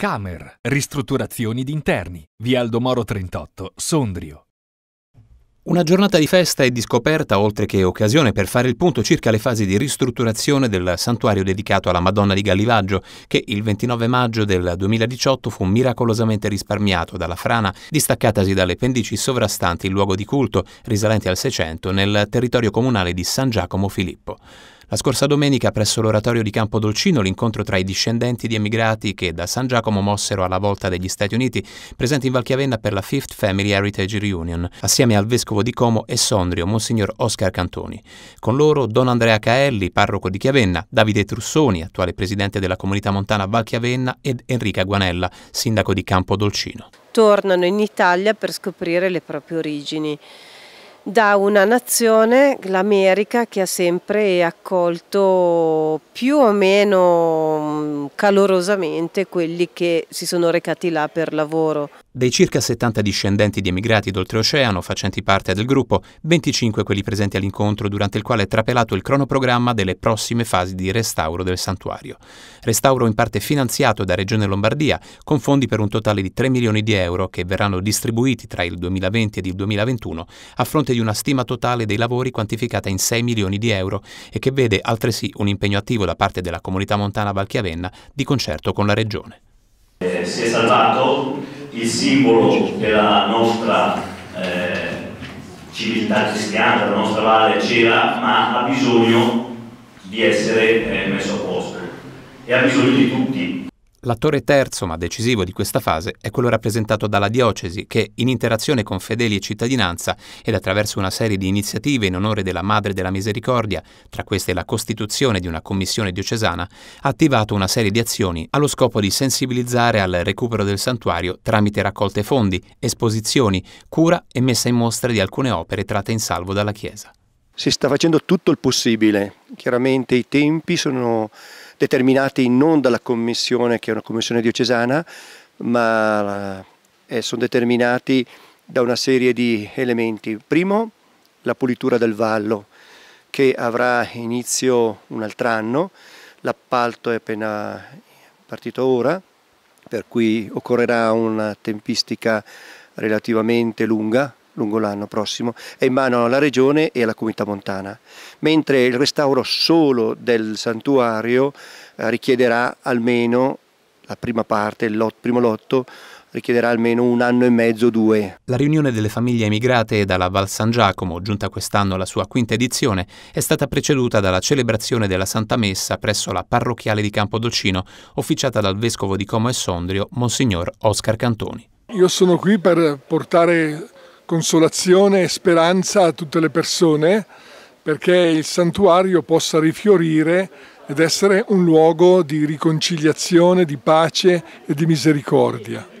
Camer, ristrutturazioni di interni, via Aldomoro 38, Sondrio. Una giornata di festa e di scoperta, oltre che occasione per fare il punto circa le fasi di ristrutturazione del santuario dedicato alla Madonna di Gallivaggio, che il 29 maggio del 2018 fu miracolosamente risparmiato dalla frana distaccatasi dalle pendici sovrastanti il luogo di culto, risalenti al 600, nel territorio comunale di San Giacomo Filippo. La scorsa domenica presso l'oratorio di Campo Dolcino l'incontro tra i discendenti di emigrati che da San Giacomo mossero alla volta degli Stati Uniti, presenti in Valchiavenna per la Fifth Family Heritage Reunion, assieme al vescovo di Como e Sondrio, Monsignor Oscar Cantoni. Con loro Don Andrea Caelli, parroco di Chiavenna, Davide Trussoni, attuale presidente della comunità montana Valchiavenna ed Enrica Guanella, sindaco di Campo Dolcino. Tornano in Italia per scoprire le proprie origini da una nazione, l'America, che ha sempre accolto più o meno mm, calorosamente quelli che si sono recati là per lavoro. Dei circa 70 discendenti di emigrati d'oltreoceano facenti parte del gruppo, 25 quelli presenti all'incontro durante il quale è trapelato il cronoprogramma delle prossime fasi di restauro del santuario. Restauro in parte finanziato da Regione Lombardia, con fondi per un totale di 3 milioni di euro che verranno distribuiti tra il 2020 ed il 2021, a fronte di una stima totale dei lavori quantificata in 6 milioni di euro e che vede altresì un impegno attivo da parte della comunità montana Valchiavenna di concerto con la Regione. Eh, si è salvato il simbolo della nostra eh, civiltà cristiana, della nostra valle c'era, ma ha bisogno di essere eh, messo a posto e ha bisogno di tutti, L'attore terzo ma decisivo di questa fase è quello rappresentato dalla diocesi che, in interazione con fedeli e cittadinanza ed attraverso una serie di iniziative in onore della Madre della Misericordia, tra queste la costituzione di una commissione diocesana, ha attivato una serie di azioni allo scopo di sensibilizzare al recupero del santuario tramite raccolte fondi, esposizioni, cura e messa in mostra di alcune opere tratte in salvo dalla Chiesa. Si sta facendo tutto il possibile, chiaramente i tempi sono determinati non dalla commissione, che è una commissione diocesana, ma eh, eh sono determinati da una serie di elementi. Primo, la pulitura del vallo, che avrà inizio un altro anno, l'appalto è appena partito ora, per cui occorrerà una tempistica relativamente lunga, lungo l'anno prossimo, è in mano alla Regione e alla Comunità Montana, mentre il restauro solo del santuario eh, richiederà almeno la prima parte, il lot, primo lotto, richiederà almeno un anno e mezzo due. La riunione delle famiglie emigrate dalla Val San Giacomo, giunta quest'anno alla sua quinta edizione, è stata preceduta dalla celebrazione della Santa Messa presso la parrocchiale di Campodolcino, officiata dal vescovo di Como e Sondrio, Monsignor Oscar Cantoni. Io sono qui per portare consolazione e speranza a tutte le persone perché il santuario possa rifiorire ed essere un luogo di riconciliazione, di pace e di misericordia.